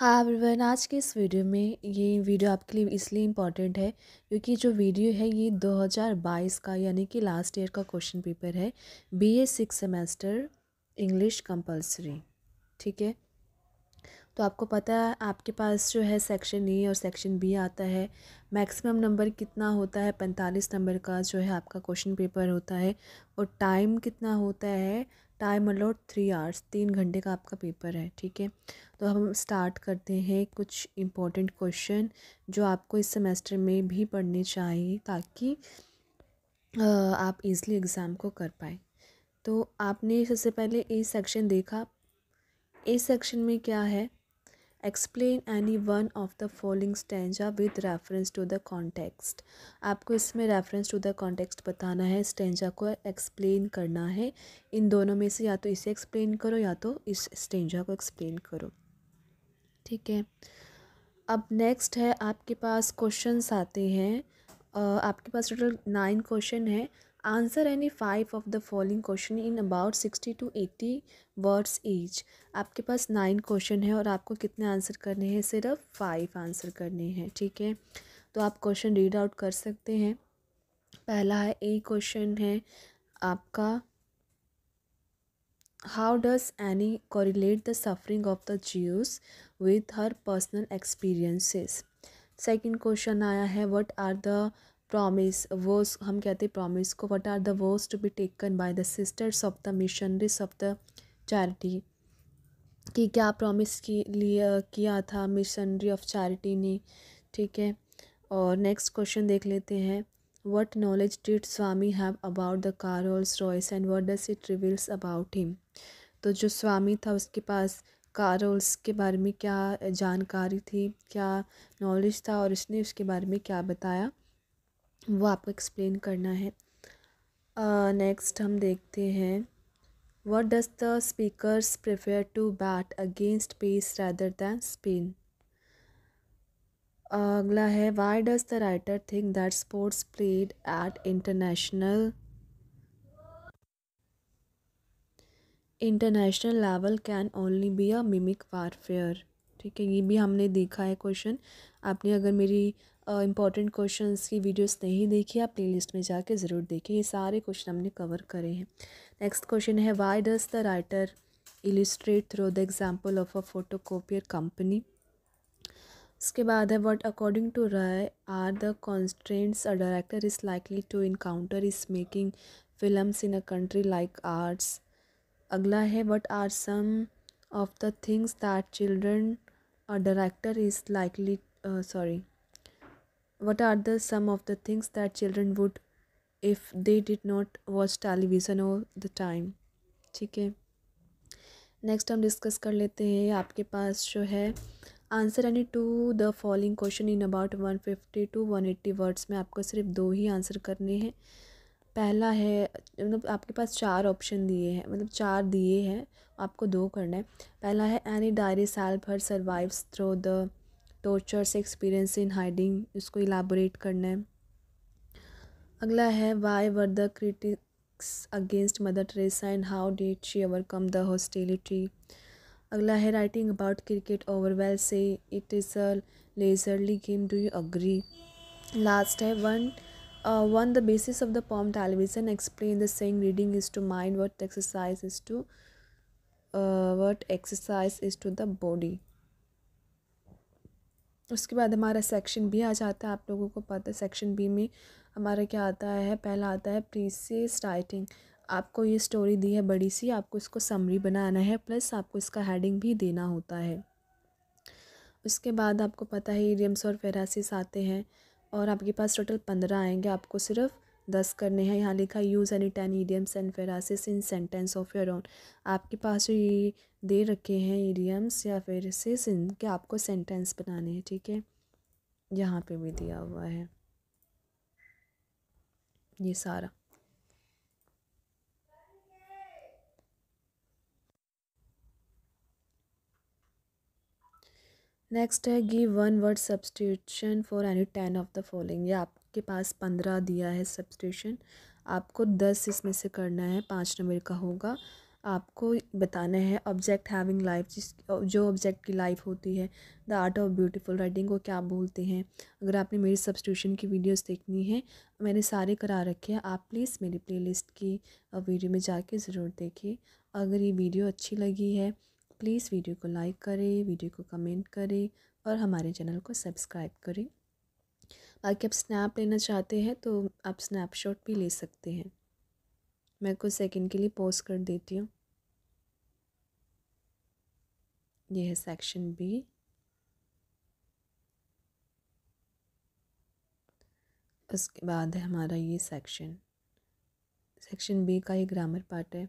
हाँ एवरीवन आज के इस वीडियो में ये वीडियो आपके लिए इसलिए इम्पॉर्टेंट है क्योंकि जो वीडियो है ये 2022 का यानी कि लास्ट ईयर का क्वेश्चन पेपर है B A six semester English compulsory ठीक है तो आपको पता है आपके पास जो है सेक्शन ए और सेक्शन बी आता है मैक्सिमम नंबर कितना होता है पैंतालीस नंबर का जो है आपका क्वेश्चन पेपर होता है और टाइम कितना होता है टाइम अलॉट थ्री आवर्स तीन घंटे का आपका पेपर है ठीक है तो हम स्टार्ट करते हैं कुछ इम्पोर्टेंट क्वेश्चन जो आपको इस सेमेस्टर में भी पढ़ने चाहिए ताकि आप इजली एग्ज़ाम को कर पाए तो आपने सबसे पहले ए सेक्शन देखा ए सेक्शन में क्या है explain any one of the following stanza with reference to the context आपको इसमें रेफरेंस टू द कॉन्टेक्स्ट बताना है स्टेंजा को एक्सप्लेन करना है इन दोनों में से या तो इसे एक्सप्लेन करो या तो इस स्टेंजा को एक्सप्लेन करो ठीक है अब नेक्स्ट है आपके पास क्वेश्चंस आते हैं आपके पास टोटल नाइन क्वेश्चन है answer any five of the following question in about sixty to eighty words each आपके पास नाइन क्वेश्चन है और आपको कितने आंसर करने हैं सिर्फ फाइव आंसर करने हैं ठीक है तो आप क्वेश्चन रीड आउट कर सकते हैं पहला है ए क्वेश्चन है आपका how does Anne correlate the suffering of the Jews with her personal experiences second question आया है what are the promise vows हम कहते हैं promise को what are the vows to be taken by the sisters of the Missionaries of the Charity कि क्या promise की लिए किया था मिशनरी ऑफ चैरिटी ने ठीक है और नेक्स्ट क्वेश्चन देख लेते हैं what knowledge did Swami have about the Carols Royce and what does it reveals about him तो जो स्वामी था उसके पास कारोल्स के बारे में क्या जानकारी थी क्या नॉलेज था और इसने उसके बारे में क्या बताया वो आपको एक्सप्लेन करना है नेक्स्ट uh, हम देखते हैं what does the speakers prefer to bat against pace rather than spin अगला है why does the writer think that sports played at international international level can only be a mimic warfare ठीक है ये भी हमने देखा है क्वेश्चन आपने अगर मेरी इंपॉर्टेंट क्वेश्चंस की वीडियोस नहीं देखी आप प्लेलिस्ट में जाके ज़रूर देखें ये सारे क्वेश्चन हमने कवर करे हैं नेक्स्ट क्वेश्चन है why does the writer illustrate through the example of a photo copier company उसके बाद है what according to Ray are the constraints a director is likely to encounter is making films in a country like arts अगला है what are some of the things that children a director is likely uh, sorry what are the some of the things that children would if they did not watch television all the time ठीक है next हम discuss कर लेते हैं आपके पास जो है answer any two the following question in about one fifty to one eighty words में आपको सिर्फ दो ही आंसर करने हैं पहला है मतलब आपके पास चार ऑप्शन दिए हैं मतलब चार दिए हैं आपको दो करना है पहला है Anne diary self her survives through the tortures experience in hiding इसको इलाबोरेट करना है अगला है why were the critics against Mother Teresa and how did she overcome the hostility अगला है writing about cricket Orwell says it is a leisurely game do you agree last है one Uh, one, the basis of the poem television explain the saying reading is to mind what exercise is to uh, what exercise is to the body. उसके बाद हमारा section B आ जाता है आप लोगों को पता है सेक्शन बी में हमारा क्या आता है पहला आता है प्रीसियस राइटिंग आपको ये स्टोरी दी है बड़ी सी आपको इसको समरी बनाना है प्लस आपको इसका हेडिंग भी देना होता है उसके बाद आपको पता है ईडियम्स और फेरासिस आते हैं और आपके पास टोटल पंद्रह आएंगे आपको सिर्फ दस करने हैं यहाँ लिखा use any ten idioms and phrases in sentence of your own आपके पास जो ये दे रखे हैं ईडियम्स या फेरासिस इनके आपको सेंटेंस बनाने हैं ठीक है यहाँ पे भी दिया हुआ है ये सारा नेक्स्ट है give one word substitution for any ten of the following ये आपके पास पंद्रह दिया है सब्सटीट्यूशन आपको दस इसमें से करना है पाँच नंबर का होगा आपको बताना है ऑब्जेक्ट हैविंग लाइफ जिस जो ऑब्जेक्ट की लाइफ होती है the art of beautiful writing को क्या बोलते हैं अगर आपने मेरी सब्सटीट्यूशन की वीडियोस देखनी है मैंने सारे करा रखे हैं आप प्लीज़ मेरी प्लेलिस्ट की वीडियो में जाके ज़रूर देखिए अगर ये वीडियो अच्छी लगी है प्लीज़ वीडियो को लाइक करें वीडियो को कमेंट करें और हमारे चैनल को सब्सक्राइब करें बाकी आप स्नैप लेना चाहते हैं तो आप स्नैपशॉट भी ले सकते हैं मैं कुछ सेकंड के लिए पोस्ट कर देती हूँ यह है सेक्शन बी उसके बाद है हमारा ये सेक्शन सेक्शन बी का ये ग्रामर पार्ट है